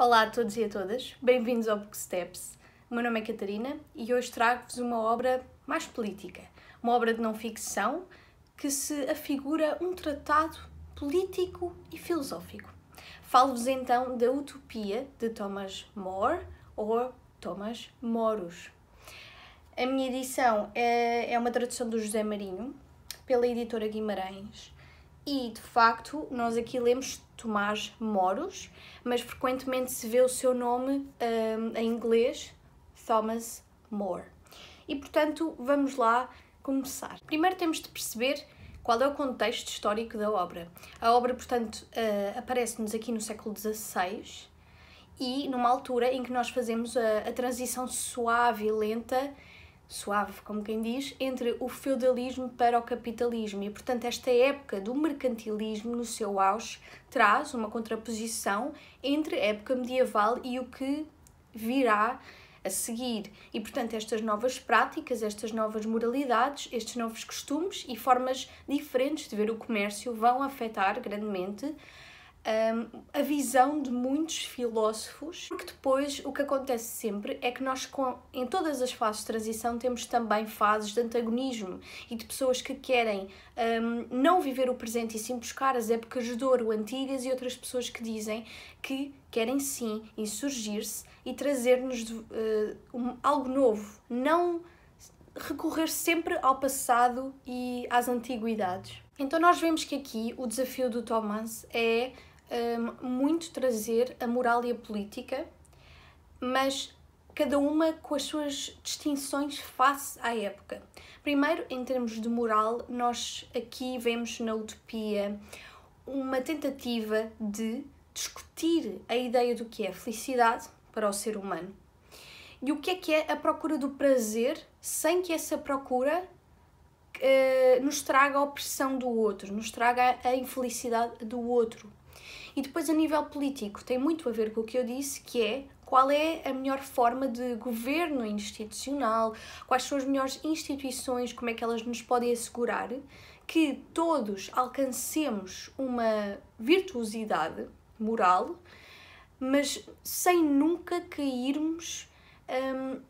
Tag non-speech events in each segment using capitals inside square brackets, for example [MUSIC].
Olá a todos e a todas, bem-vindos ao Booksteps. O meu nome é Catarina e hoje trago-vos uma obra mais política, uma obra de não ficção que se afigura um tratado político e filosófico. Falo-vos então da Utopia de Thomas More ou Thomas Moros. A minha edição é, é uma tradução do José Marinho pela editora Guimarães e de facto nós aqui lemos Tomás Moros, mas frequentemente se vê o seu nome um, em inglês Thomas More. E portanto vamos lá começar. Primeiro temos de perceber qual é o contexto histórico da obra. A obra, portanto, uh, aparece-nos aqui no século XVI e numa altura em que nós fazemos a, a transição suave e lenta suave, como quem diz, entre o feudalismo para o capitalismo. E, portanto, esta época do mercantilismo, no seu auge, traz uma contraposição entre a época medieval e o que virá a seguir. E, portanto, estas novas práticas, estas novas moralidades, estes novos costumes e formas diferentes de ver o comércio vão afetar grandemente um, a visão de muitos filósofos, porque depois o que acontece sempre é que nós, com, em todas as fases de transição, temos também fases de antagonismo e de pessoas que querem um, não viver o presente e sim buscar as épocas de ouro antigas e outras pessoas que dizem que querem sim insurgir-se e trazer-nos uh, um, algo novo, não recorrer sempre ao passado e às antiguidades. Então nós vemos que aqui o desafio do Thomas é Hum, muito trazer a moral e a política, mas cada uma com as suas distinções face à época. Primeiro, em termos de moral, nós aqui vemos na Utopia uma tentativa de discutir a ideia do que é felicidade para o ser humano e o que é que é a procura do prazer sem que essa procura uh, nos traga a opressão do outro, nos traga a infelicidade do outro. E depois, a nível político, tem muito a ver com o que eu disse, que é qual é a melhor forma de governo institucional, quais são as melhores instituições, como é que elas nos podem assegurar que todos alcancemos uma virtuosidade moral, mas sem nunca cairmos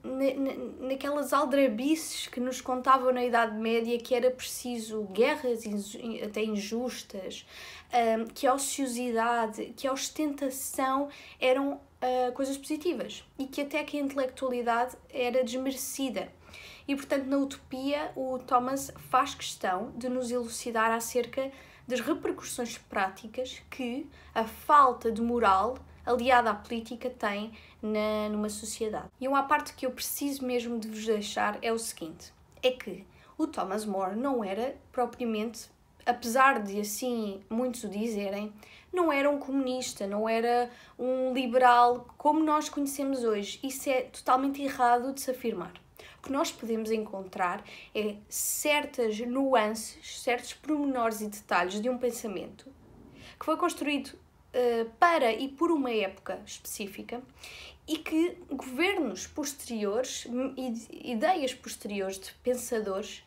hum, naquelas aldrabices que nos contavam na Idade Média que era preciso guerras até injustas, um, que a ociosidade, que a ostentação eram uh, coisas positivas e que até que a intelectualidade era desmerecida. E portanto, na Utopia, o Thomas faz questão de nos elucidar acerca das repercussões práticas que a falta de moral aliada à política tem na, numa sociedade. E uma parte que eu preciso mesmo de vos deixar é o seguinte: é que o Thomas More não era propriamente apesar de assim muitos o dizerem, não era um comunista, não era um liberal como nós conhecemos hoje. Isso é totalmente errado de se afirmar. O que nós podemos encontrar é certas nuances, certos pormenores e detalhes de um pensamento que foi construído uh, para e por uma época específica e que governos posteriores, hum, ideias posteriores de pensadores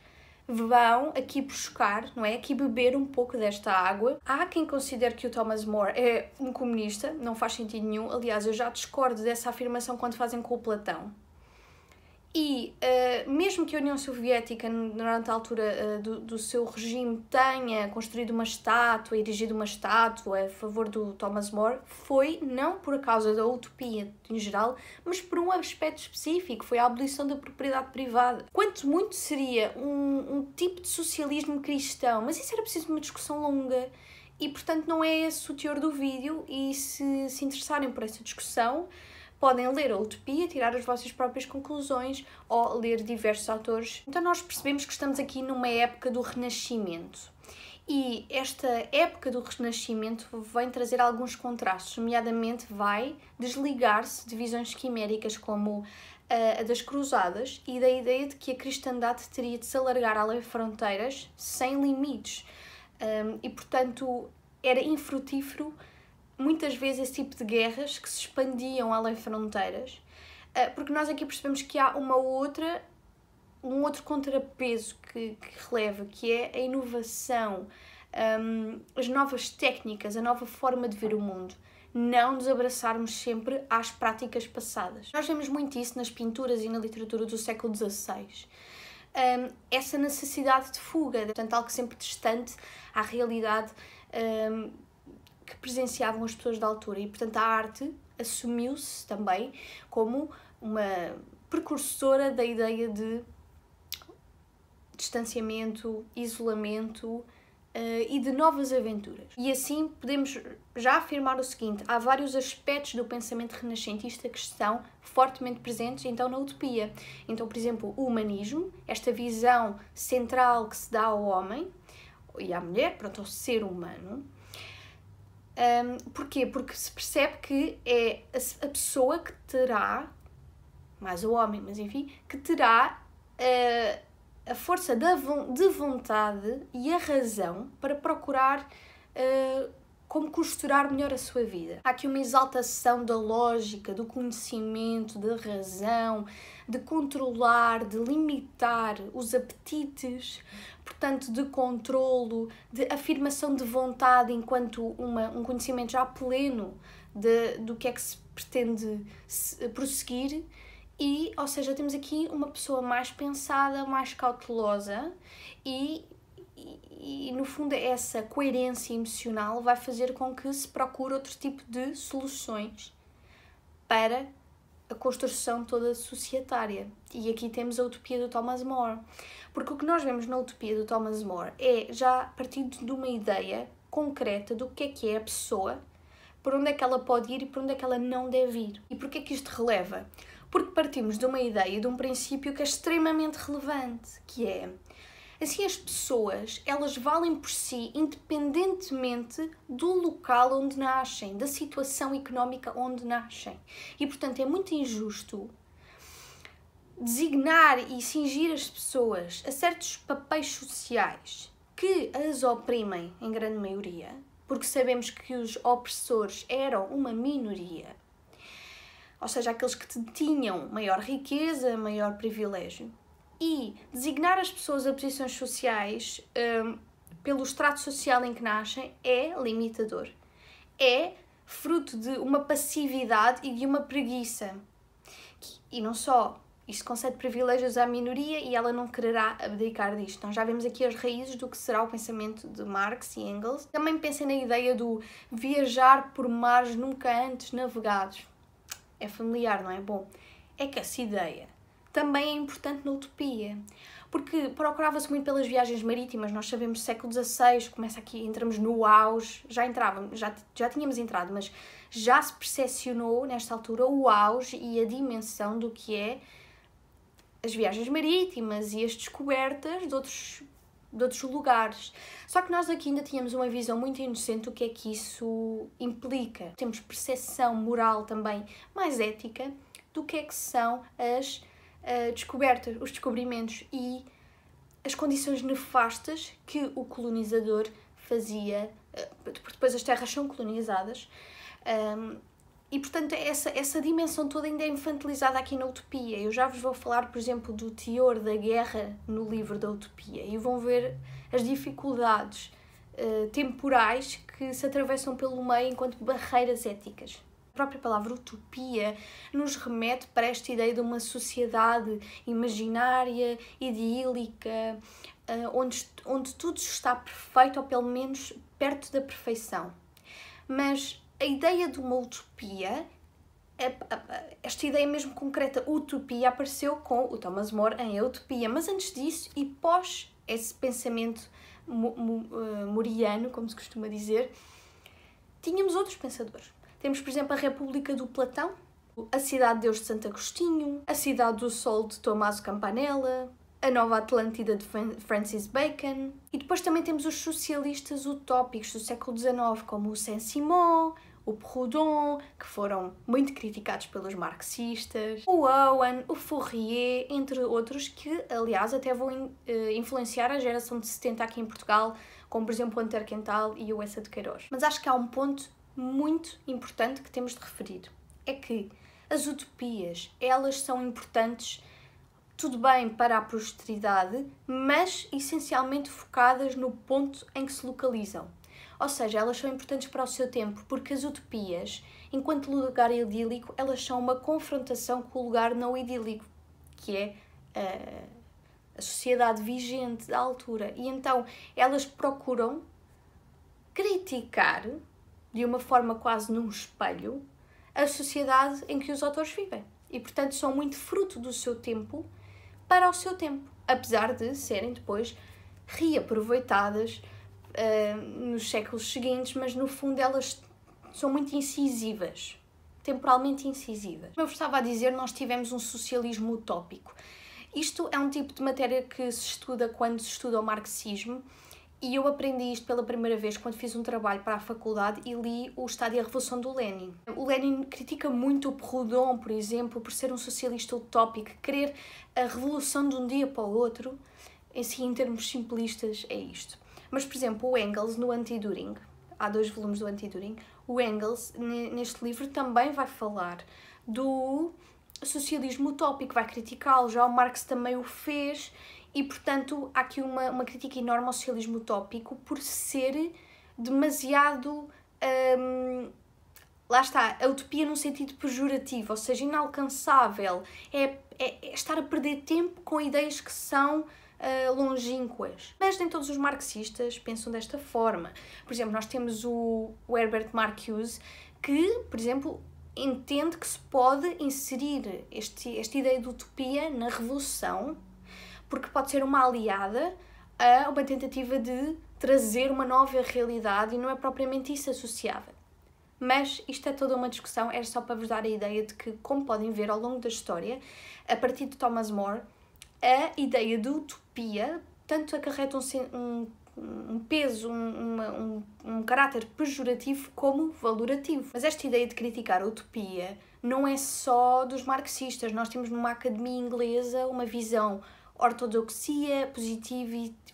vão aqui buscar, não é? Aqui beber um pouco desta água. Há quem considere que o Thomas More é um comunista, não faz sentido nenhum. Aliás, eu já discordo dessa afirmação quando fazem com o Platão. E uh, mesmo que a União Soviética, durante a altura uh, do, do, seu regime, tenha construído uma estátua, erigido uma estátua a favor do Thomas More, foi não por causa da utopia em geral, mas por um aspecto específico, foi a abolição da propriedade privada. Quanto muito seria um, um tipo de socialismo cristão, mas isso era preciso uma discussão longa. E portanto não é esse o teor do vídeo e se se interessarem por essa discussão, podem ler a utopia, tirar as vossas próprias conclusões ou ler diversos autores. Então nós percebemos que estamos aqui numa época do renascimento. E esta época do Renascimento vem trazer alguns contrastes, nomeadamente vai desligar-se de visões quiméricas como eh, a das Cruzadas e da ideia de que a cristandade teria de se alargar além fronteiras, sem limites. Ehm, e, portanto, era infrutífero muitas vezes esse tipo de guerras que se expandiam além fronteiras, eh, porque nós aqui percebemos que há uma outra, um outro contrapeso que, que releva, que é a inovação, um, ehm, as novas técnicas, a nova forma de ver o mundo. Não nos abraçarmos sempre às práticas passadas. Nós vemos muito isso nas pinturas e na literatura do século XVI. Um, ehm, essa necessidade de fuga, portanto, algo sempre distante à realidade um, ehm, que presenciavam as pessoas da altura e, portanto, a arte assumiu-se também como uma precursora da ideia de distanciamento, isolamento, Uh, e de novas aventuras. E assim podemos já afirmar o seguinte: há vários aspectos do pensamento renascentista que estão fortemente presentes então na utopia. Então, por exemplo, o humanismo, esta visão central que se dá ao homem e à mulher, pronto, ao ser humano, um, porquê? Porque se percebe que é a, pessoa que terá, mais o homem, mas enfim, que terá uh, a força de, vontade e a razão para procurar uh, como costurar melhor a sua vida. Há aqui uma exaltação da lógica, do conhecimento, da razão, de controlar, de limitar os apetites, portanto, de controlo, de afirmação de vontade enquanto uma, um conhecimento já pleno de, do que é que se pretende prosseguir. E, ou seja, temos aqui uma pessoa mais pensada, mais cautelosa e, e, e, no fundo, essa coerência emocional vai fazer com que se procure outro tipo de soluções para a construção toda societária. E aqui temos a utopia do Thomas More. Porque o que nós vemos na utopia do Thomas More é já partindo de uma ideia concreta do que é que é a pessoa, por onde é que ela pode ir e por onde é que ela não deve ir. E porquê é que isto releva? Porque partimos de uma ideia, de um princípio que é extremamente relevante, que é Assim, as pessoas elas valem por si independentemente do local onde nascem, da situação económica onde nascem. E, portanto, é muito injusto designar e cingir as pessoas a certos papéis sociais que as oprimem em grande maioria, porque sabemos que os opressores eram uma minoria, ou seja, aqueles que tinham maior riqueza, maior privilégio, e designar as pessoas a posições sociais um, pelo extrato social em que nascem é limitador. É fruto de uma passividade e de uma preguiça. E não só isto concede privilégios à minoria e ela não quererá abdicar disto. Então já vemos aqui as raízes do que será o pensamento de Marx e Engels. Também pensem na ideia do viajar por mares nunca antes navegados. É familiar, não é? Bom, é que essa ideia também é importante na utopia. Porque procurava-se muito pelas viagens marítimas, nós sabemos século XVI, começa aqui, entramos no auge, já entrávamos, já, já tínhamos entrado, mas já se percepcionou nesta altura o auge e a dimensão do que é as viagens marítimas e as descobertas de outros, de outros lugares. Só que nós aqui ainda tínhamos uma visão muito inocente do que é que isso implica. Temos percepção moral também mais ética do que é que são as uh, descobertas, os descobrimentos e as condições nefastas que o colonizador fazia, uh, depois as terras são colonizadas, um, ehm, e portanto, essa, essa dimensão toda ainda é infantilizada aqui na Utopia. Eu já vos vou falar, por exemplo, do teor da guerra no livro da Utopia e vão ver as dificuldades uh, temporais que se atravessam pelo meio enquanto barreiras éticas. A própria palavra utopia nos remete para esta ideia de uma sociedade imaginária, idílica, uh, onde, onde tudo está perfeito ou pelo menos perto da perfeição. Mas a ideia de uma utopia, é, é, esta ideia mesmo concreta, utopia, apareceu com o Thomas More em A Utopia, mas antes disso e pós esse pensamento eh, moriano, como se costuma dizer, tínhamos outros pensadores. Temos, por exemplo, a República do Platão, a Cidade de Deus de Santo Agostinho, a Cidade do Sol de Tomaso Campanella, a Nova Atlântida de Francis Bacon. E depois também temos os socialistas utópicos do século XIX, como o Saint-Simon, o Proudhon, que foram muito criticados pelos marxistas, o Owen, o Fourier, entre outros, que aliás até vão eh, influenciar a geração de 70 aqui em Portugal, como por exemplo o Antero Quental e o Essa de Queiroz. Mas acho que há um ponto muito importante que temos de referir: é que as utopias, elas são importantes tudo bem para a posteridade, mas essencialmente focadas no ponto em que se localizam. Ou seja, elas são importantes para o seu tempo, porque as utopias, enquanto lugar idílico, elas são uma confrontação com o lugar não idílico, que é uh, a sociedade vigente da altura. E então elas procuram criticar, de uma forma quase num espelho, a sociedade em que os autores vivem. E portanto são muito fruto do seu tempo para o seu tempo, apesar de serem depois reaproveitadas ah, nos séculos seguintes, mas no fundo elas são muito incisivas, temporalmente incisivas. Como eu estava a dizer, nós tivemos um socialismo utópico. Isto é um tipo de matéria que se estuda quando se estuda o marxismo e eu aprendi isto pela primeira vez quando fiz um trabalho para a faculdade e li o Estado e a Revolução do Lenin. O Lenin critica muito o Proudhon, por exemplo, por ser um socialista utópico, querer a revolução de um dia para o outro. Em si, em termos simplistas, é isto. Mas, por exemplo, o Engels no Anti-During, há dois volumes do Anti-During, o Engels neste livro também vai falar do socialismo utópico, vai criticá-lo, já o Marx também o fez e, portanto, há aqui uma, uma crítica enorme ao socialismo utópico por ser demasiado. Hum, lá está, a utopia num sentido pejorativo, ou seja, inalcançável. É, é, é, estar a perder tempo com ideias que são uh, longínquas. Mas nem todos os marxistas pensam desta forma. Por exemplo, nós temos o, o Herbert Marcuse, que, por exemplo, entende que se pode inserir este, esta ideia de utopia na revolução, porque pode ser uma aliada a uma tentativa de trazer uma nova realidade e não é propriamente isso associável. Mas isto é toda uma discussão, era só para vos dar a ideia de que, como podem ver ao longo da história, a partir de Thomas More, a ideia de utopia tanto acarreta um, um, peso, um, uma, um, um caráter pejorativo como valorativo. Mas esta ideia de criticar a utopia não é só dos marxistas. Nós temos numa academia inglesa uma visão ortodoxia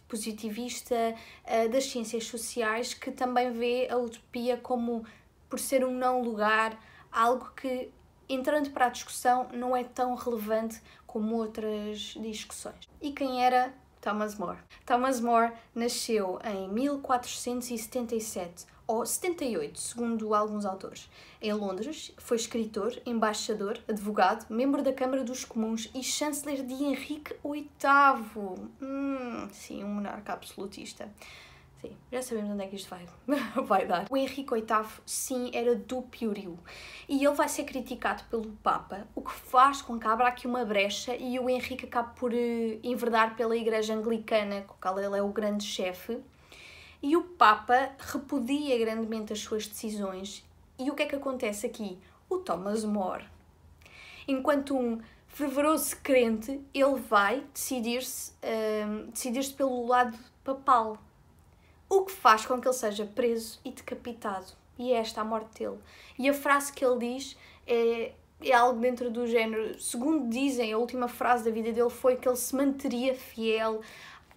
positivista eh, das ciências sociais que também vê a utopia como, por ser um não lugar, algo que, entrando para a discussão, não é tão relevante como outras discussões. E quem era Thomas More? Thomas More nasceu em 1477 ou 78, segundo alguns autores, em Londres, foi escritor, embaixador, advogado, membro da Câmara dos Comuns e chanceler de Henrique VIII. Hum, sim, um monarca absolutista. Sim, já sabemos onde é que isto vai, [LAUGHS] vai dar. O Henrique VIII, sim, era do Piuriu. E ele vai ser criticado pelo Papa, o que faz com que abra aqui uma brecha e o Henrique acabe por eh, enverdar pela Igreja Anglicana, com a qual ele é o grande chefe. E o Papa repudia grandemente as suas decisões. E o que é que acontece aqui? O Thomas More. Enquanto um fervoroso crente, ele vai decidir-se ehm, decidir -se pelo lado papal o que faz com que ele seja preso e decapitado. E é esta a morte dele. E a frase que ele diz é, é algo dentro do género. Segundo dizem, a última frase da vida dele foi que ele se manteria fiel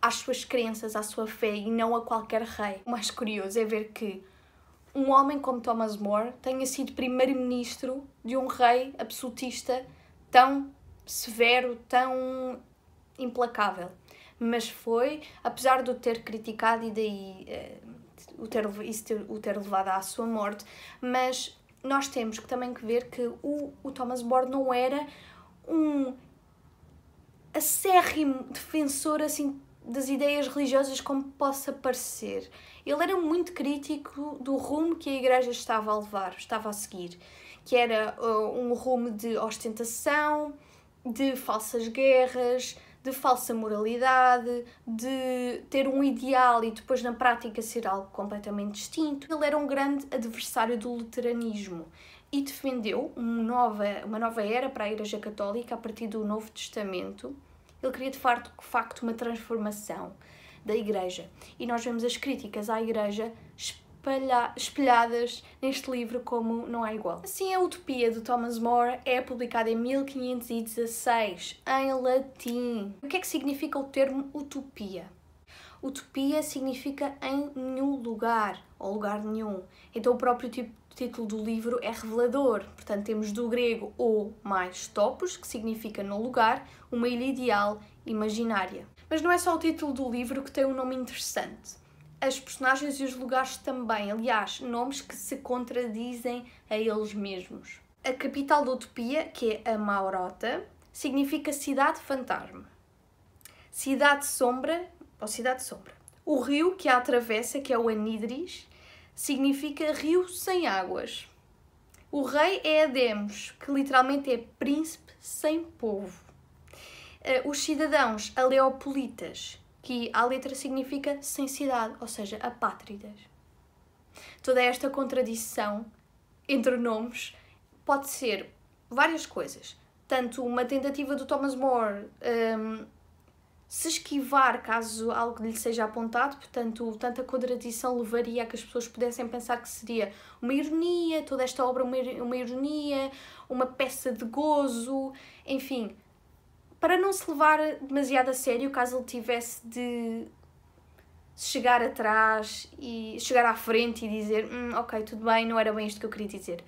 às suas crenças, à sua fé e não a qualquer rei. O mais curioso é ver que um homem como Thomas More tenha sido primeiro-ministro de um rei absolutista tão severo, tão implacável mas foi, apesar de o ter criticado e daí uh, o, ter, isso ter, o ter levado à sua morte, mas nós temos que também que ver que o, o Thomas Borde não era um acérrimo defensor assim das ideias religiosas como possa parecer. Ele era muito crítico do rumo que a igreja estava a levar, estava a seguir, que era uh, um rumo de ostentação, de falsas guerras, de falsa moralidade, de ter um ideal e depois na prática ser algo completamente distinto. Ele era um grande adversário do luteranismo e defendeu uma nova, uma nova era para a Igreja Católica a partir do Novo Testamento. Ele queria de facto, de facto uma transformação da Igreja. E nós vemos as críticas à Igreja espelhadas neste livro como Não Há Igual. Assim, a Utopia de Thomas More é publicada em 1516, em latim. O que é que significa o termo utopia? Utopia significa em nenhum lugar, ou lugar nenhum. Então o próprio título do livro é revelador. Portanto, temos do grego o mais topos, que significa no lugar, uma ilha ideal, imaginária. Mas não é só o título do livro que tem um nome interessante as personagens e os lugares também, aliás, nomes que se contradizem a eles mesmos. A capital da Utopia, que é a Maurota, significa cidade fantasma. Cidade sombra, ou cidade sombra. O rio que a atravessa, que é o Anidris, significa rio sem águas. O rei é Ademos, que literalmente é príncipe sem povo. Eh, os cidadãos aleopolitas que a letra significa sem cidade, ou seja, apátridas. Toda esta contradição entre nomes pode ser várias coisas. Tanto uma tentativa do Thomas More um, se esquivar caso algo lhe seja apontado, portanto, tanta contradição levaria a que as pessoas pudessem pensar que seria uma ironia, toda esta obra uma, uma ironia, uma peça de gozo, enfim, para não se levar demasiado a sério caso ele tivesse de chegar atrás e chegar à frente e dizer hum, ok, tudo bem, não era bem isto que eu queria dizer.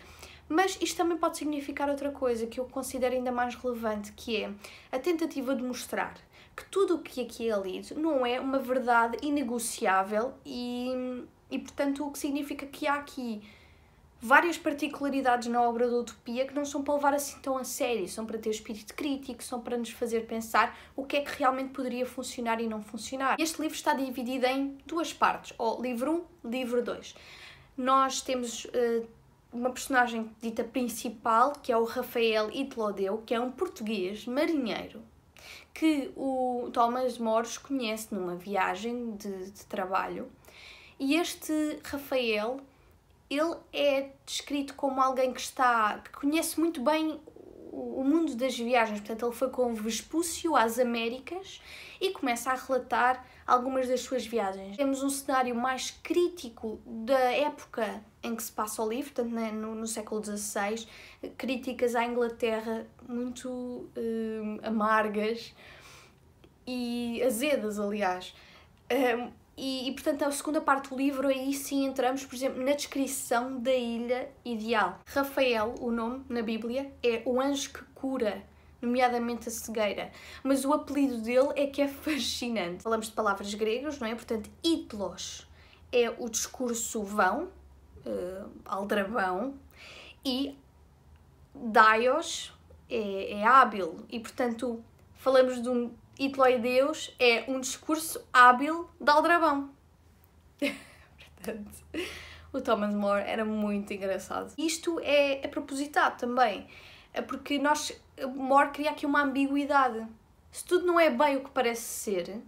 Mas isto também pode significar outra coisa que eu considero ainda mais relevante, que é a tentativa de mostrar que tudo o que aqui é lido não é uma verdade inegociável e, e portanto, o que significa que há aqui várias particularidades na obra da Utopia que não são para levar assim tão a sério, são para ter espírito crítico, são para nos fazer pensar o que é que realmente poderia funcionar e não funcionar. Este livro está dividido em duas partes, ou livro 1, um, livro 2. Nós temos uh, uma personagem dita principal, que é o Rafael Itlodeu, que é um português marinheiro, que o Thomas Mores conhece numa viagem de, de trabalho. E este Rafael ele é descrito como alguém que está que conhece muito bem o mundo das viagens, portanto ele foi com Vespúcio às Américas e começa a relatar algumas das suas viagens. Temos um cenário mais crítico da época em que se passa o livro, portanto né, no, no século XVI, críticas à Inglaterra muito hum, amargas e azedas, aliás. Hum, e, e, portanto, a segunda parte do livro, aí sim entramos, por exemplo, na descrição da ilha ideal. Rafael, o nome na Bíblia, é o anjo que cura nomeadamente a cegueira, mas o apelido dele é que é fascinante. Falamos de palavras gregas, não é? Portanto, itlos é o discurso vão, uh, aldrabão, e daios é, é hábil, e portanto falamos de um Deus é um discurso hábil de aldrabão. [LAUGHS] Portanto, o Thomas More era muito engraçado. Isto é, é propositado também, é porque nós, More cria aqui uma ambiguidade. Se tudo não é bem o que parece ser,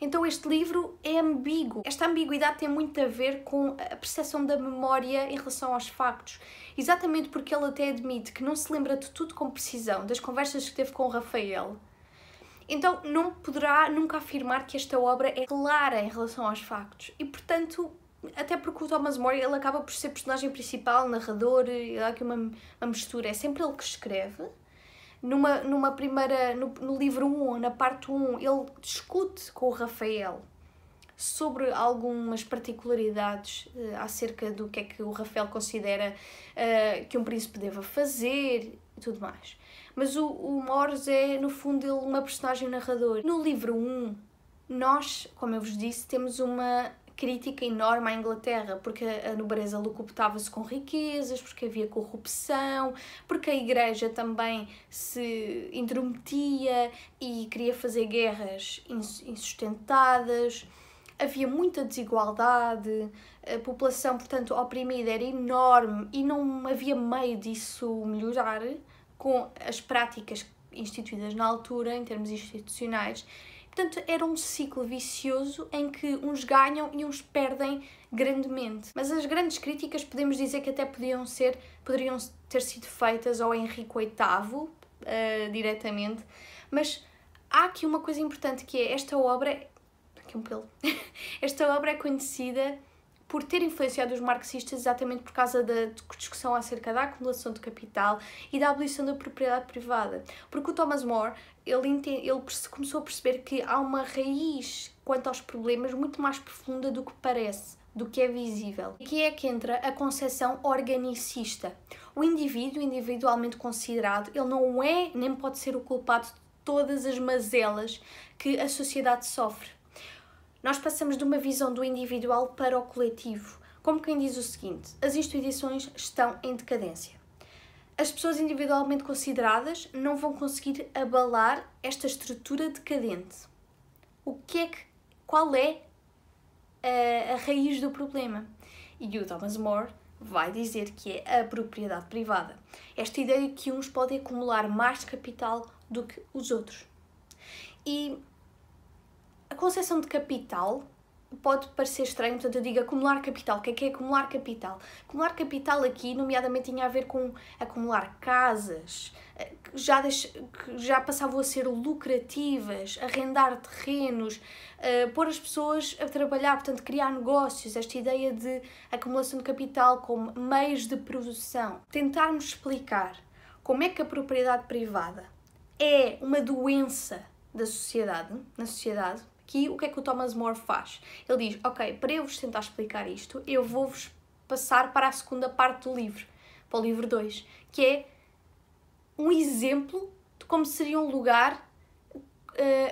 então este livro é ambíguo. Esta ambiguidade tem muito a ver com a percepção da memória em relação aos factos. Exatamente porque ele até admite que não se lembra de tudo com precisão, das conversas que teve com o Rafael, então não poderá nunca afirmar que esta obra é clara em relação aos factos e, portanto, até porque o Thomas More ele acaba por ser personagem principal, narrador, há aqui uma, uma mistura, é sempre ele que escreve. Numa, numa primeira, no, no livro 1, na parte 1, ele discute com o Rafael sobre algumas particularidades uh, acerca do que é que o Rafael considera uh, que um príncipe deva fazer e tudo mais mas o, o Morris é, no fundo, ele uma personagem narrador. No livro 1, nós, como eu vos disse, temos uma crítica enorme à Inglaterra, porque a nobreza lucuptava-se com riquezas, porque havia corrupção, porque a igreja também se intrometia e queria fazer guerras insustentadas. Havia muita desigualdade, a população, portanto, oprimida era enorme e não havia meio disso melhorar com as práticas instituídas na altura, em termos institucionais. Portanto, era um ciclo vicioso em que uns ganham e uns perdem grandemente. Mas as grandes críticas podemos dizer que até podiam ser, poderiam ter sido feitas ao Henrique VIII uh, eh, diretamente, mas há aqui uma coisa importante que é esta obra, aqui um pelo, [LAUGHS] esta obra é conhecida por ter influenciado os marxistas exatamente por causa da discussão acerca da acumulação de capital e da abolição da propriedade privada. Porque o Thomas More, ele, entende, ele começou a perceber que há uma raiz quanto aos problemas muito mais profunda do que parece do que é visível. Aqui é que entra a concepção organicista. O indivíduo, individualmente considerado, ele não é nem pode ser o culpado de todas as mazelas que a sociedade sofre nós passamos de uma visão do individual para o coletivo, como quem diz o seguinte: as instituições estão em decadência. As pessoas individualmente consideradas não vão conseguir abalar esta estrutura decadente. O que é que, qual é a, eh, a raiz do problema? E o Thomas More vai dizer que é a propriedade privada. Esta ideia de que uns podem acumular mais capital do que os outros. E a concessão de capital pode parecer estranho, portanto eu digo acumular capital. O que é que é acumular capital? Acumular capital aqui, nomeadamente, tinha a ver com acumular casas, eh, que já, deix... que já passavam a ser lucrativas, arrendar terrenos, uh, pôr as pessoas a trabalhar, portanto criar negócios, esta ideia de acumulação de capital como meios de produção. Tentarmos explicar como é que a propriedade privada é uma doença da sociedade, na sociedade, Aqui, o que é que o Thomas More faz? Ele diz: Ok, para eu vos tentar explicar isto, eu vou-vos passar para a segunda parte do livro, para o livro 2, que é um exemplo de como seria um lugar uh,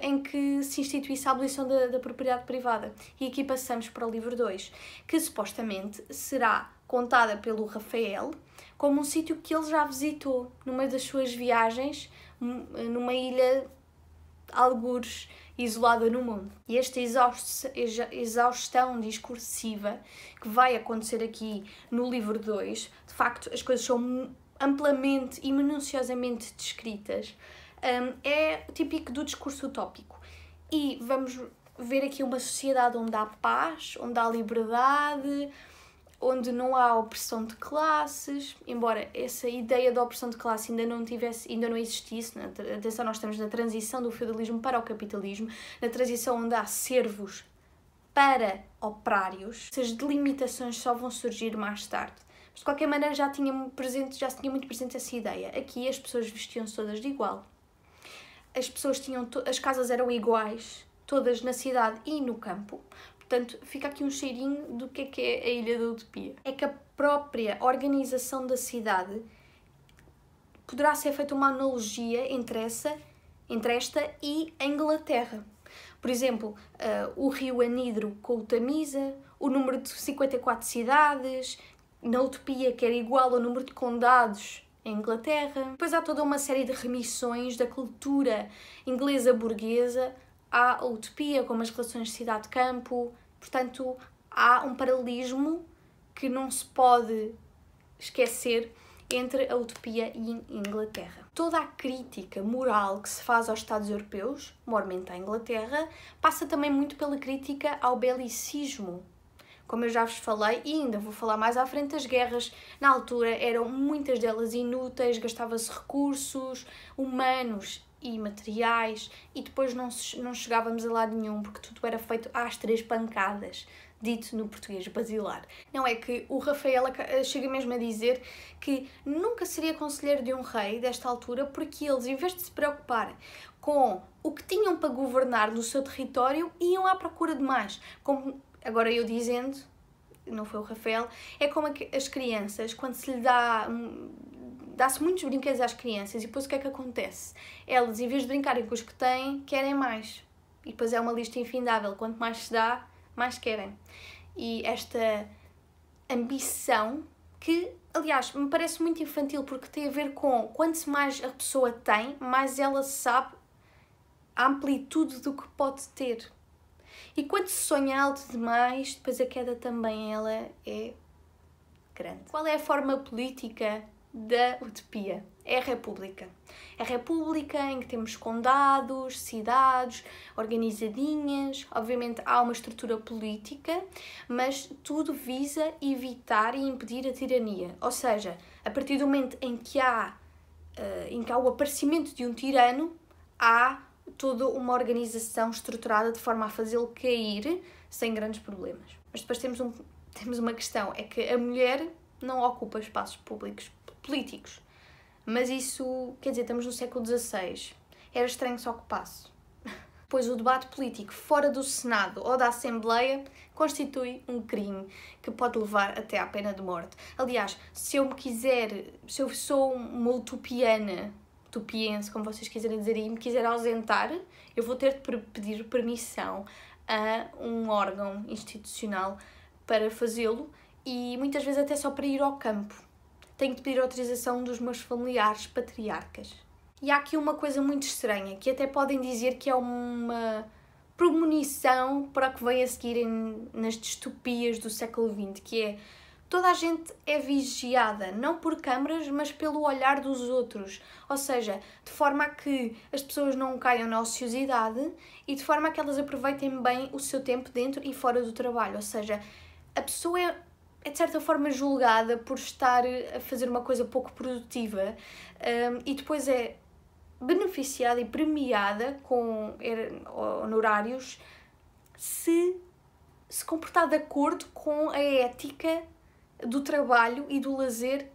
em que se instituísse a abolição da, da propriedade privada. E aqui passamos para o livro 2, que supostamente será contada pelo Rafael como um sítio que ele já visitou numa das suas viagens, numa ilha algures isolada no mundo. E esta exaustão discursiva que vai acontecer aqui no livro 2, de facto, as coisas são amplamente e minuciosamente descritas, hum, é típico do discurso utópico. E vamos ver aqui uma sociedade onde há paz, onde há liberdade, onde não há opressão de classes, embora essa ideia da opressão de classe ainda não tivesse, ainda não existisse. Na, né? atenção, nós estamos na transição do feudalismo para o capitalismo, na transição onde há servos para operários. Essas delimitações só vão surgir mais tarde. Mas de qualquer maneira já tinha presente, já tinha muito presente essa ideia. Aqui as pessoas vestiam-se todas de igual. As pessoas tinham, as casas eram iguais, todas na cidade e no campo. Portanto, fica aqui um cheirinho do que é que é a Ilha da Utopia. É que a própria organização da cidade poderá ser feita uma analogia entre, essa, entre esta e a Inglaterra. Por exemplo, uh, o rio Anidro com o Tamisa, o número de 54 cidades, na Utopia que era igual ao número de condados em Inglaterra. Depois há toda uma série de remissões da cultura inglesa burguesa à utopia, como as relações cidade-campo, Portanto, há um paralelismo que não se pode esquecer entre a utopia e a Inglaterra. Toda a crítica moral que se faz aos Estados europeus, mormente à Inglaterra, passa também muito pela crítica ao belicismo. Como eu já vos falei, e ainda vou falar mais à frente, as guerras na altura eram muitas delas inúteis, gastava-se recursos humanos e materiais e depois não, não chegávamos a lado nenhum porque tudo era feito às três pancadas, dito no português basilar. Não é que o Rafael eh, chega mesmo a dizer que nunca seria conselheiro de um rei desta altura porque eles, em vez de se preocuparem com o que tinham para governar no seu território, iam à procura de mais. Como agora eu dizendo, não foi o Rafael, é como é as crianças, quando se lhe dá dá-se muitos brinquedos às crianças e depois o que é que acontece? Elas, em vez de brincarem com os que têm, querem mais. E depois é uma lista infindável. Quanto mais se dá, mais querem. E esta ambição, que aliás me parece muito infantil, porque tem a ver com quanto mais a pessoa tem, mais ela sabe a amplitude do que pode ter. E quando se sonha alto demais, depois a queda também ela é grande. Qual é a forma política da utopia. É a República. É a República em que temos condados, cidades organizadinhas. Obviamente há uma estrutura política, mas tudo visa evitar e impedir a tirania. Ou seja, a partir do momento em que há, eh, em que há o aparecimento de um tirano, há toda uma organização estruturada de forma a fazê-lo cair sem grandes problemas. Mas depois temos, um, temos uma questão: é que a mulher não ocupa espaços públicos políticos. Mas isso, quer dizer, estamos no século XVI. Era estranho só que passo. [LAUGHS] Pois o debate político fora do Senado ou da Assembleia constitui um crime que pode levar até à pena de morte. Aliás, se eu me quiser, se eu sou uma utopiana, utopiense, como vocês quiserem dizer, e me quiser ausentar, eu vou ter de pedir permissão a um órgão institucional para fazê-lo e muitas vezes até só para ir ao campo tenho de pedir autorização dos meus familiares patriarcas. E há aqui uma coisa muito estranha, que até podem dizer que é uma premonição para o que vem a seguir em, nas distopias do século XX, que é toda a gente é vigiada, não por câmaras, mas pelo olhar dos outros. Ou seja, de forma a que as pessoas não caiam na ociosidade e de forma a que elas aproveitem bem o seu tempo dentro e fora do trabalho. Ou seja, a pessoa é é de certa forma julgada por estar a fazer uma coisa pouco produtiva um, e depois é beneficiada e premiada com er-, honorários se se comportar de acordo com a ética do trabalho e do lazer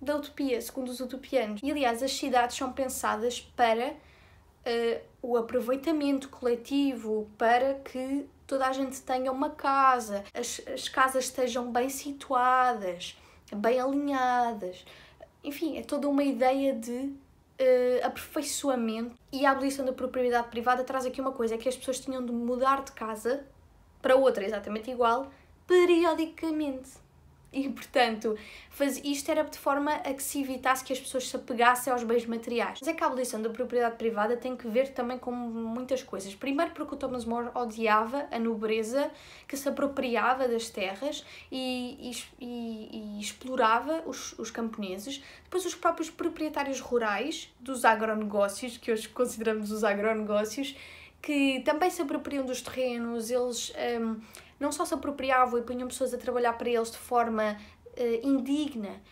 da utopia, segundo os utopianos. E aliás, as cidades são pensadas para uh, o aproveitamento coletivo, para que toda a gente tenha uma casa, as, as casas estejam bem situadas, bem alinhadas. Enfim, é toda uma ideia de Uh, aperfeiçoamento e a abolição da propriedade privada traz aqui uma coisa, é que as pessoas tinham de mudar de casa para outra exatamente igual, periodicamente. [LAUGHS] E portanto, faz, isto era de forma a que se evitasse que as pessoas se apegassem aos bens materiais. Mas é que a abolição da propriedade privada tem que ver também com muitas coisas. Primeiro, porque o Thomas More odiava a nobreza que se apropriava das terras e, e, e, e explorava os, os camponeses. Depois, os próprios proprietários rurais dos agronegócios, que hoje consideramos os agronegócios, que também se apropriam dos terrenos, eles. Um, não só se apropriavam e punham pessoas a trabalhar para eles de forma uh, indigna,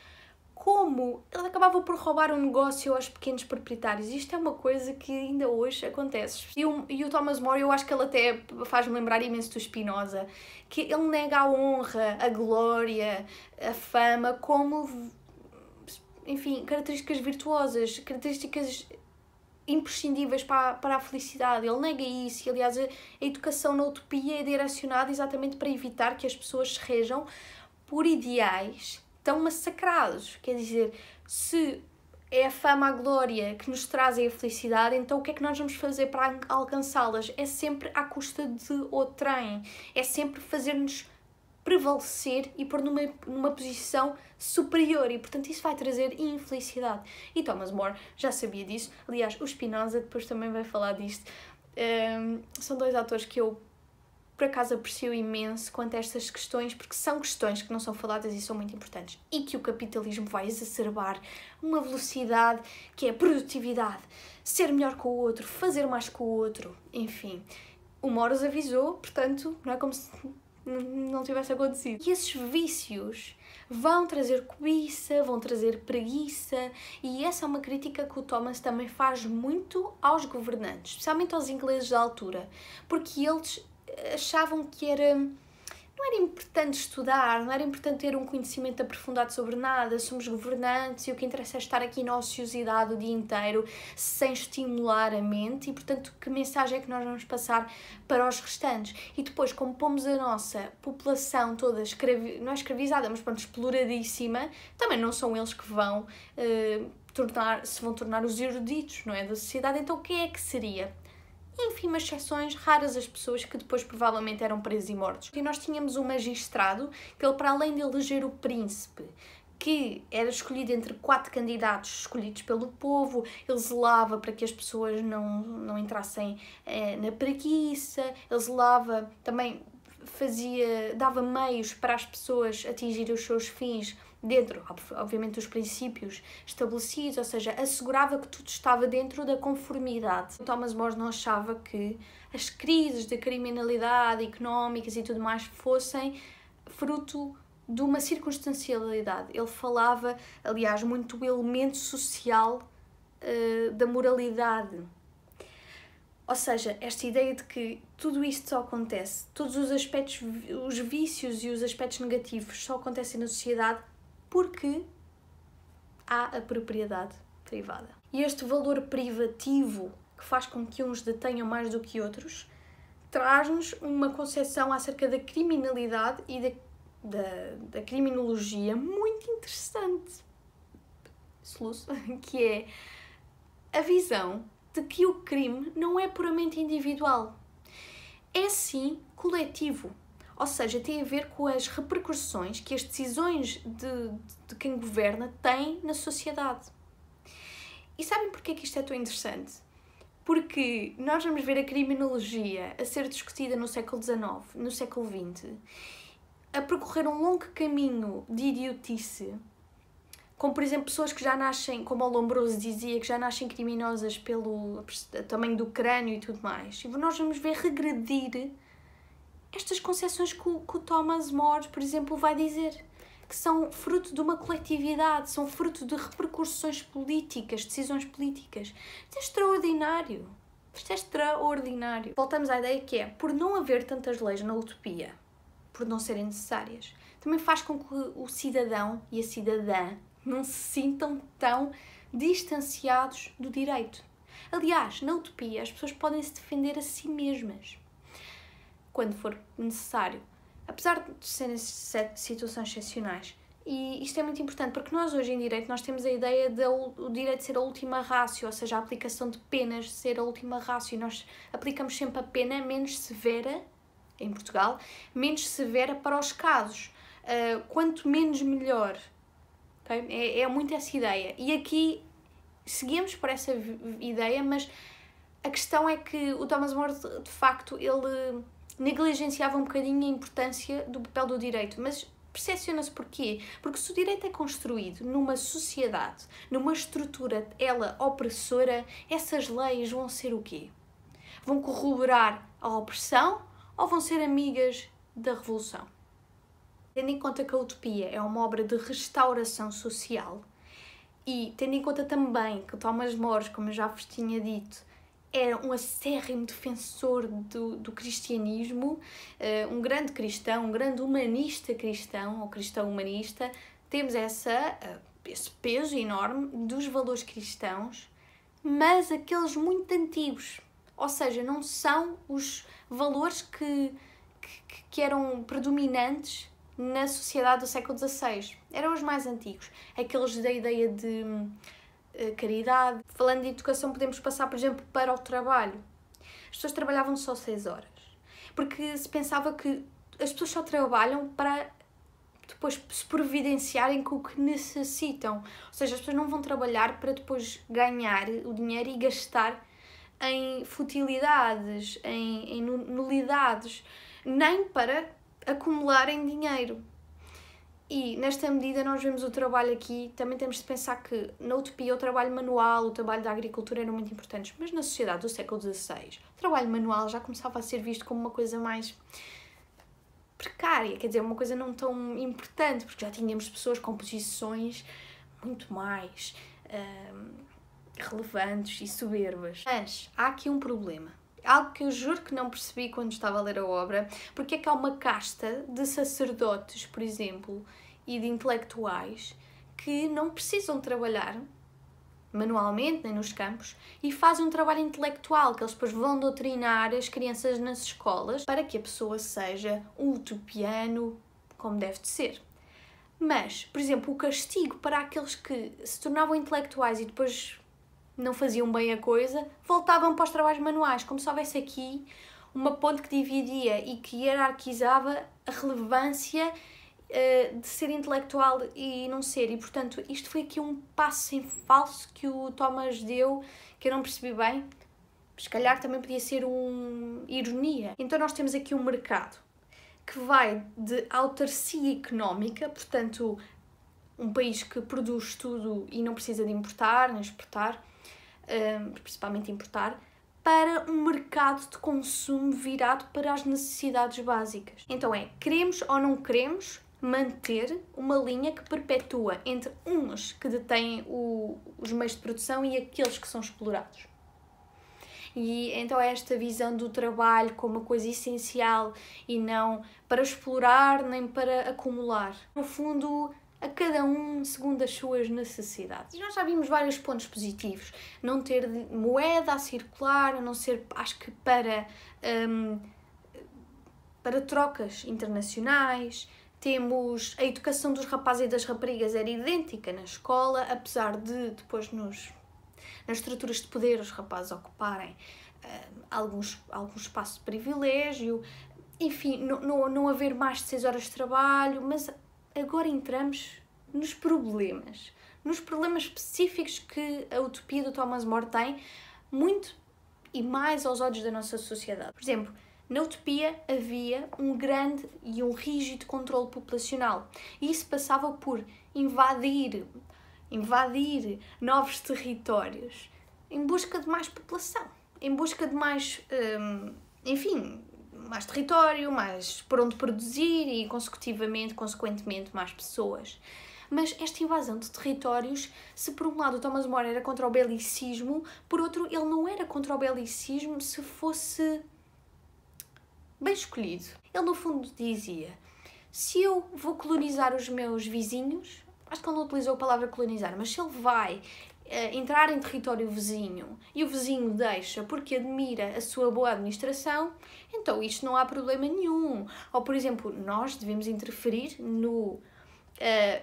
como ele acabava por roubar o um negócio aos pequenos proprietários. Isto é uma coisa que ainda hoje acontece. E o, e o Thomas More, eu acho que ele até faz-me lembrar imenso do Spinoza, que ele nega a honra, a glória, a fama como, enfim, características virtuosas, características imprescindíveis para, para a felicidade. Ele nega isso. E, aliás, a, educação na utopia é direcionada exatamente para evitar que as pessoas se rejam por ideais tão massacrados. Quer dizer, se é a fama, a glória que nos trazem a felicidade, então o que é que nós vamos fazer para alcançá-las? É sempre à custa de outrem, é sempre fazer-nos prevalecer e pôr numa, numa posição superior e, portanto, isso vai trazer infelicidade. E Thomas More já sabia disso. Aliás, o Spinoza depois também vai falar disto. Um, são dois autores que eu, por acaso, aprecio imenso quanto a estas questões, porque são questões que não são faladas e são muito importantes. E que o capitalismo vai exacerbar uma velocidade que é produtividade, ser melhor com o outro, fazer mais com o outro, enfim. O os avisou, portanto, não é como se não tivesse acontecido. E esses vícios vão trazer cobiça, vão trazer preguiça, e essa é uma crítica que o Thomas também faz muito aos governantes, especialmente aos ingleses da altura, porque eles achavam que era não era importante estudar, não era importante ter um conhecimento aprofundado sobre nada, somos governantes e o que interessa é estar aqui na ociosidade o dia inteiro sem estimular a mente e, portanto, que mensagem é que nós vamos passar para os restantes? E depois, como pomos a nossa população toda escravi... não é escravizada, mas pronto, exploradíssima, também não são eles que vão eh, tornar, se vão tornar os eruditos, não é, da sociedade, então quem é que seria? enfim, umas exceções raras as pessoas que depois provavelmente eram presas e mortos. E nós tínhamos um magistrado que ele, para além de eleger o príncipe, que era escolhido entre quatro candidatos escolhidos pelo povo, ele zelava para que as pessoas não, não entrassem eh, na preguiça, ele zelava também fazia, dava meios para as pessoas atingirem os seus fins dentro, obviamente, dos princípios estabelecidos, ou seja, assegurava que tudo estava dentro da conformidade. Thomas More não achava que as crises de criminalidade económicas e tudo mais fossem fruto de uma circunstancialidade. Ele falava, aliás, muito do elemento social uh, da moralidade. Ou seja, esta ideia de que tudo isto só acontece, todos os aspectos, os vícios e os aspectos negativos só acontecem na sociedade porque há a propriedade privada. E este valor privativo que faz com que uns detenham mais do que outros traz-nos uma concepção acerca da criminalidade e da, da, da criminologia muito interessante, soluço, [LAUGHS] que é a visão de que o crime não é puramente individual, é sim coletivo. Ou seja, tem a ver com as repercussões que as decisões de, de quem governa têm na sociedade. E sabem porquê que isto é tão interessante? Porque nós vamos ver a criminologia a ser discutida no século XIX, no século XX, a percorrer um longo caminho de idiotice, como por exemplo pessoas que já nascem, como o Lombroso dizia, que já nascem criminosas pelo tamanho do crânio e tudo mais. E tipo, nós vamos ver regredir estas concepções que o, que o Thomas More, por exemplo, vai dizer que são fruto de uma coletividade, são fruto de repercussões políticas, decisões políticas. Isto é extraordinário. Isto é extraordinário. Voltamos à ideia que é, por não haver tantas leis na utopia, por não serem necessárias, também faz com que o cidadão e a cidadã não se sintam tão distanciados do direito. Aliás, na utopia, as pessoas podem se defender a si mesmas quando for necessário, apesar de serem situações excepcionais. E isto é muito importante porque nós hoje em direito nós temos a ideia do direito ser a última rácio, ou seja, a aplicação de penas ser a última rácio e nós aplicamos sempre a pena menos severa em Portugal, menos severa para os casos. Uh, quanto menos melhor. Okay? É, é muito essa ideia. E aqui seguimos por essa ideia, mas a questão é que o Thomas More de facto ele negligenciava um bocadinho a importância do papel do direito, mas percepciona-se porquê? Porque se o direito é construído numa sociedade, numa estrutura, ela opressora, essas leis vão ser o quê? Vão corroborar a opressão ou vão ser amigas da revolução? Tendo em conta que a Utopia é uma obra de restauração social e tendo em conta também que Thomas More, como eu já vos tinha dito, era um acérrimo defensor do, do cristianismo, uh, um grande cristão, um grande humanista cristão, ou cristão humanista, temos essa, uh, esse peso enorme dos valores cristãos, mas aqueles muito antigos, ou seja, não são os valores que, que, que eram predominantes na sociedade do século XVI, eram os mais antigos, aqueles da ideia de eh, caridade. Falando de educação, podemos passar, por exemplo, para o trabalho. As pessoas trabalhavam só 6 horas, porque se pensava que as pessoas só trabalham para depois se providenciarem com o que necessitam. Ou seja, as pessoas não vão trabalhar para depois ganhar o dinheiro e gastar em futilidades, em, em nulidades, nem para acumularem dinheiro. E nesta medida nós vemos o trabalho aqui, também temos de pensar que na utopia o trabalho manual, o trabalho da agricultura eram muito importantes, mas na sociedade do século XVI o trabalho manual já começava a ser visto como uma coisa mais precária, quer dizer, uma coisa não tão importante, porque já tínhamos pessoas com posições muito mais hum, relevantes e soberbas. Mas há aqui um problema algo que eu juro que não percebi quando estava a ler a obra, porque é que há uma casta de sacerdotes, por exemplo, e de intelectuais que não precisam trabalhar manualmente, nem nos campos, e fazem um trabalho intelectual, que eles depois vão doutrinar as crianças nas escolas para que a pessoa seja um utopiano, como deve de ser. Mas, por exemplo, o castigo para aqueles que se tornavam intelectuais e depois não faziam bem a coisa, voltavam para os trabalhos manuais, como se houvesse aqui uma ponte que dividia e que hierarquizava a relevância uh, de ser intelectual e não ser. E, portanto, isto foi aqui um passo em falso que o Thomas deu, que eu não percebi bem. Se calhar também podia ser uma ironia. Então, nós temos aqui um mercado que vai de autarcia económica, portanto, um país que produz tudo e não precisa de importar nem exportar, Ehm, principalmente importar, para um mercado de consumo virado para as necessidades básicas. Então é, queremos ou não queremos manter uma linha que perpetua entre uns que detêm o, os meios de produção e aqueles que são explorados. E então é esta visão do trabalho como uma coisa essencial e não para explorar nem para acumular. No fundo, a cada um segundo as suas necessidades. Nós já vimos vários pontos positivos. Não ter moeda a circular, a não ser, acho que para, um, para trocas internacionais. Temos a educação dos rapazes e das raparigas era idêntica na escola, apesar de depois nos, nas estruturas de poder os rapazes ocuparem um, alguns, algum espaço de privilégio. Enfim, não, não, não haver mais de 6 horas de trabalho, mas agora entramos nos problemas, nos problemas específicos que a utopia do Thomas More tem, muito e mais aos olhos da nossa sociedade. Por exemplo, na utopia havia um grande e um rígido controle populacional. E isso passava por invadir, invadir novos territórios em busca de mais população, em busca de mais, hum, enfim, mais território, mais por onde produzir e consecutivamente, consequentemente, mais pessoas. Mas esta invasão de territórios, se por um lado o Thomas More era contra o belicismo, por outro ele não era contra o belicismo se fosse bem escolhido. Ele no fundo dizia: se eu vou colonizar os meus vizinhos, acho que ele não utilizou a palavra colonizar, mas se ele vai eh, entrar em território vizinho e o vizinho deixa porque admira a sua boa administração, então isto não há problema nenhum. Ou, por exemplo, nós devemos interferir no uh,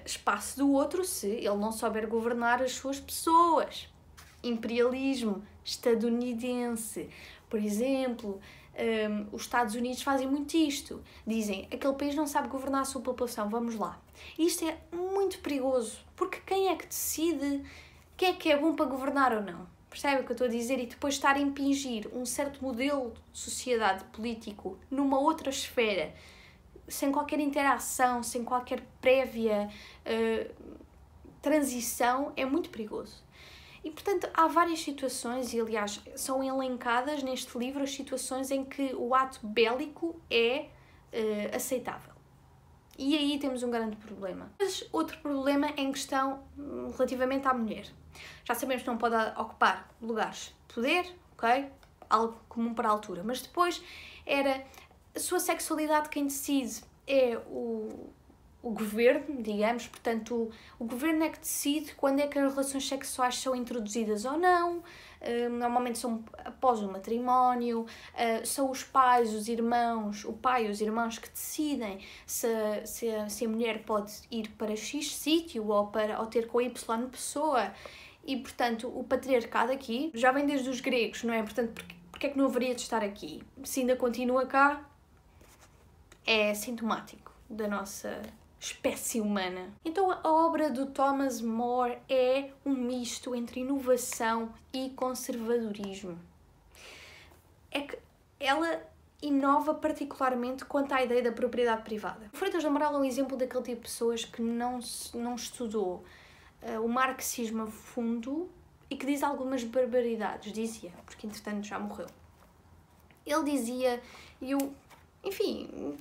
espaço do outro se ele não souber governar as suas pessoas. Imperialismo estadunidense, por exemplo. Um, ehm, os Estados Unidos fazem muito isto. Dizem, aquele país não sabe governar a sua população, vamos lá. isto é muito perigoso, porque quem é que decide que é que é bom para governar ou não. Percebe o que eu estou a dizer? E depois estar a impingir um certo modelo de sociedade político numa outra esfera, sem qualquer interação, sem qualquer prévia uh, transição, é muito perigoso. E portanto, há várias situações, e aliás, são elencadas neste livro as situações em que o ato bélico é uh, aceitável. E aí temos um grande problema. Mas outro problema em questão hum, relativamente à mulher. Já sabemos que não pode ocupar lugares de poder, ok? Algo comum para a altura. Mas depois era a sua sexualidade quem decide é o, o governo, digamos, portanto, o, o, governo é que decide quando é que as relações sexuais são introduzidas ou não, uh, normalmente são após o matrimónio, uh, são os pais, os irmãos, o pai e os irmãos que decidem se, se, se a mulher pode ir para X sítio ou, para, ou ter com Y pessoa e, portanto, o patriarcado aqui já vem desde os gregos, não é? Portanto, porque, porque é que não haveria de estar aqui? Se ainda continua cá, é sintomático da nossa espécie humana. Então, a obra do Thomas More é um misto entre inovação e conservadorismo. É que ela inova particularmente quanto à ideia da propriedade privada. O Freitas da Moral é um exemplo daquele tipo de pessoas que não, não estudou, uh, o marxismo a fundo e que diz algumas barbaridades, dizia, porque entretanto já morreu. Ele dizia, e eu, enfim,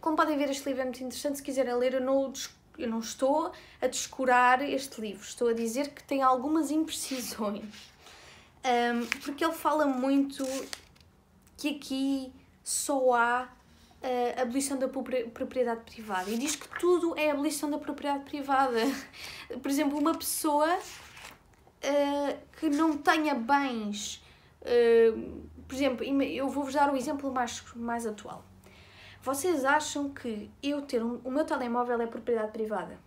como podem ver, este livro é muito interessante. Se quiserem ler, eu não, eu não estou a descurar este livro, estou a dizer que tem algumas imprecisões, um, porque ele fala muito que aqui só há uh, abolição da propriedade privada e diz que tudo é abolição da propriedade privada. [LAUGHS] Por exemplo, uma pessoa uh, que não tenha bens, uh, por exemplo, eu vou-vos dar um exemplo mais, mais atual. Vocês acham que eu ter um, o meu telemóvel é propriedade privada?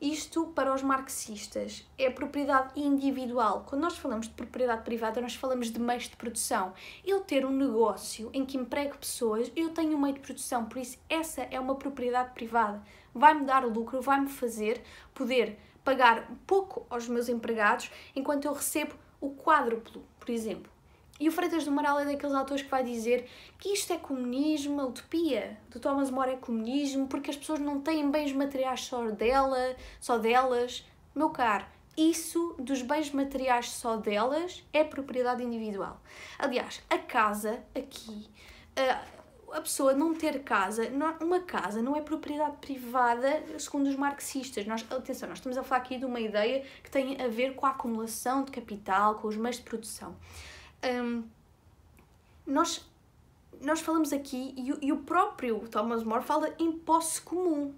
Isto, para os marxistas, é propriedade individual. Quando nós falamos de propriedade privada, nós falamos de meios de produção. Eu ter um negócio em que emprego pessoas, eu tenho um meio de produção, por isso essa é uma propriedade privada. Vai-me dar lucro, vai-me fazer poder pagar pouco aos meus empregados enquanto eu recebo o quádruplo, por exemplo. E o Freitas do Moral é daqueles autores que vai dizer que isto é comunismo, a utopia do Thomas More é comunismo, porque as pessoas não têm bens materiais só, dela, só delas. Meu caro, isso dos bens materiais só delas é propriedade individual. Aliás, a casa aqui, eh, a pessoa não ter casa, uma casa não é propriedade privada segundo os marxistas. Nós, atenção, nós estamos a falar aqui de uma ideia que tem a ver com a acumulação de capital, com os meios de produção. Um, nós, nós falamos aqui, e, e, o próprio Thomas More fala em posse comum.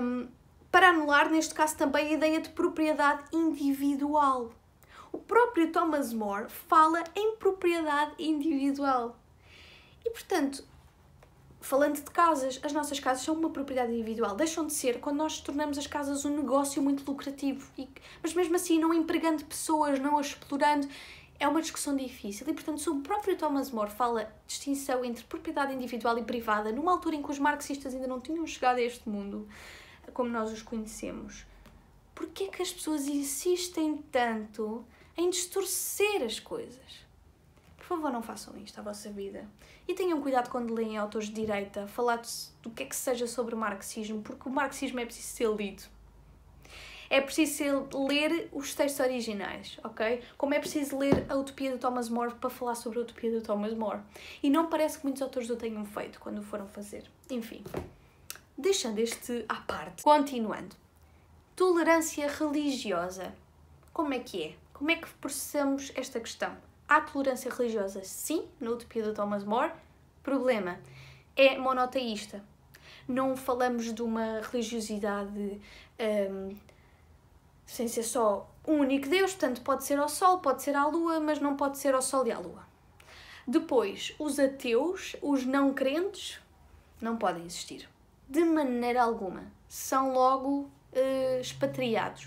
Um, para anular, neste caso, também a ideia de propriedade individual. O próprio Thomas More fala em propriedade individual. E, portanto, falando de casas, as nossas casas são uma propriedade individual. Deixam de ser quando nós tornamos as casas um negócio muito lucrativo. E, mas mesmo assim, não empregando pessoas, não as explorando, é uma discussão difícil e, portanto, se o próprio Thomas More fala distinção entre propriedade individual e privada, numa altura em que os marxistas ainda não tinham chegado a este mundo como nós os conhecemos, porquê é que as pessoas insistem tanto em distorcer as coisas? Por favor, não façam isto à vossa vida. E tenham cuidado quando leem autores de direita, falar do que é que seja sobre marxismo, porque o marxismo é preciso ser lido é preciso ler os textos originais, ok? Como é preciso ler a Utopia de Thomas More para falar sobre a Utopia de Thomas More. E não parece que muitos autores o tenham feito quando o foram fazer. Enfim, deixando este à parte. Continuando. Tolerância religiosa. Como é que é? Como é que processamos esta questão? Há tolerância religiosa, sim, na Utopia de Thomas More. Problema, é monoteísta. Não falamos de uma religiosidade... Um, sem ser só um único Deus, portanto, pode ser ao Sol, pode ser à Lua, mas não pode ser ao Sol e à Lua. Depois, os ateus, os não crentes, não podem existir. De maneira alguma. São logo uh, expatriados.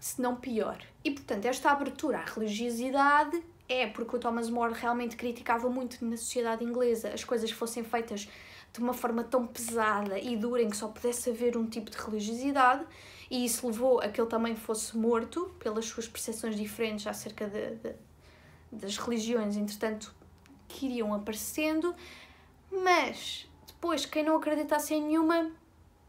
Se não pior. E, portanto, esta abertura à religiosidade é porque o Thomas More realmente criticava muito na sociedade inglesa as coisas fossem feitas de uma forma tão pesada e dura em que só pudesse haver um tipo de religiosidade e isso levou a que ele também fosse morto pelas suas percepções diferentes acerca de, de, das religiões, entretanto, que iriam aparecendo, mas depois quem não acreditasse em nenhuma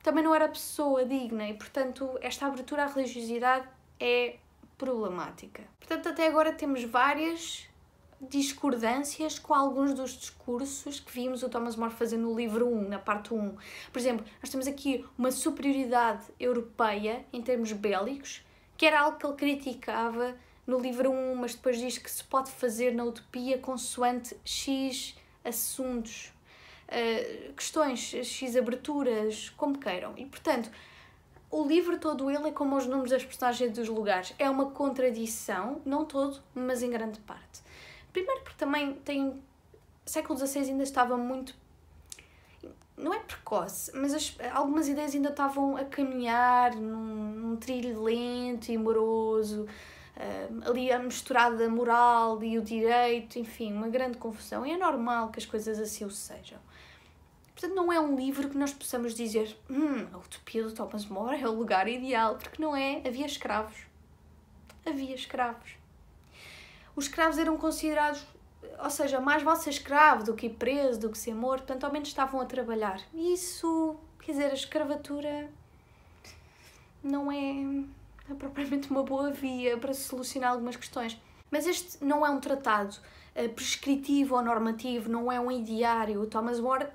também não era pessoa digna e, portanto, esta abertura à religiosidade é problemática. Portanto, até agora temos várias discordâncias com alguns dos discursos que vimos o Thomas More fazer no livro 1, na parte 1. Por exemplo, nós temos aqui uma superioridade europeia em termos bélicos, que era algo que ele criticava no livro 1, mas depois diz que se pode fazer na utopia consoante X assuntos, eh, questões, X aberturas, como queiram. E portanto, o livro todo ele é como os nomes das personagens dos lugares. É uma contradição, não todo, mas em grande parte. Primeiro porque também tem. Século XVI ainda estava muito. Não é precoce, mas as, algumas ideias ainda estavam a caminhar num, num trilho lento e moroso, uh, hum, ali a misturada moral e o direito, enfim, uma grande confusão. E é normal que as coisas assim o sejam. Portanto, não é um livro que nós possamos dizer hum, a utopia do Thomas More é o lugar ideal, porque não é. Havia escravos. Havia escravos os escravos eram considerados, ou seja, mais vale ser escravo do que ir preso, do que ser morto, portanto, ao menos estavam a trabalhar. E isso, quer dizer, a escravatura não é, é propriamente uma boa via para solucionar algumas questões. Mas este não é um tratado eh, prescritivo ou normativo, não é um ideário. O Thomas More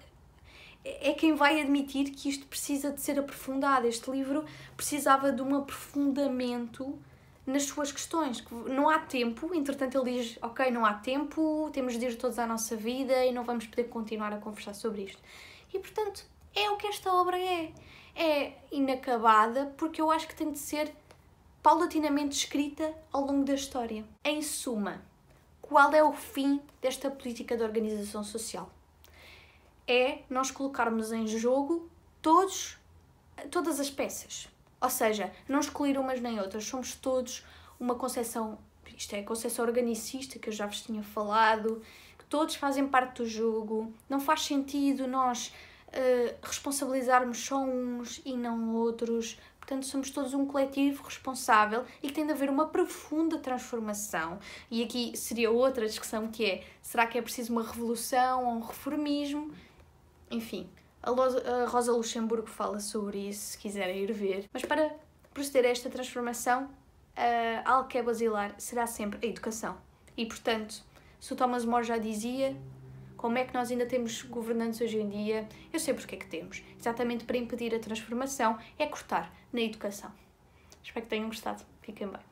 é quem vai admitir que isto precisa de ser aprofundado. Este livro precisava de um aprofundamento nas suas questões. Não há tempo, entretanto ele diz, ok, não há tempo, temos de ir todos à nossa vida e não vamos poder continuar a conversar sobre isto. E portanto, é o que esta obra é. É inacabada porque eu acho que tem de ser paulatinamente escrita ao longo da história. Em suma, qual é o fim desta política de organização social? É nós colocarmos em jogo todos, todas as peças. Ou seja, não excluir umas nem outras, somos todos uma concepção, isto é, a concepção organicista que eu já vos tinha falado, que todos fazem parte do jogo, não faz sentido nós uh, responsabilizarmos só uns e não outros, portanto somos todos um coletivo responsável e que tem de haver uma profunda transformação. E aqui seria outra discussão que é, será que é preciso uma revolução ou um reformismo? Enfim, a Rosa Luxemburgo fala sobre isso, se quiserem ir ver. Mas para proceder a esta transformação, uh, algo que é basilar será sempre a educação. E, portanto, se o Thomas More já dizia, como é que nós ainda temos governantes hoje em dia? Eu sei porque é que temos. Exatamente para impedir a transformação é cortar na educação. Espero que tenham gostado. Fiquem bem.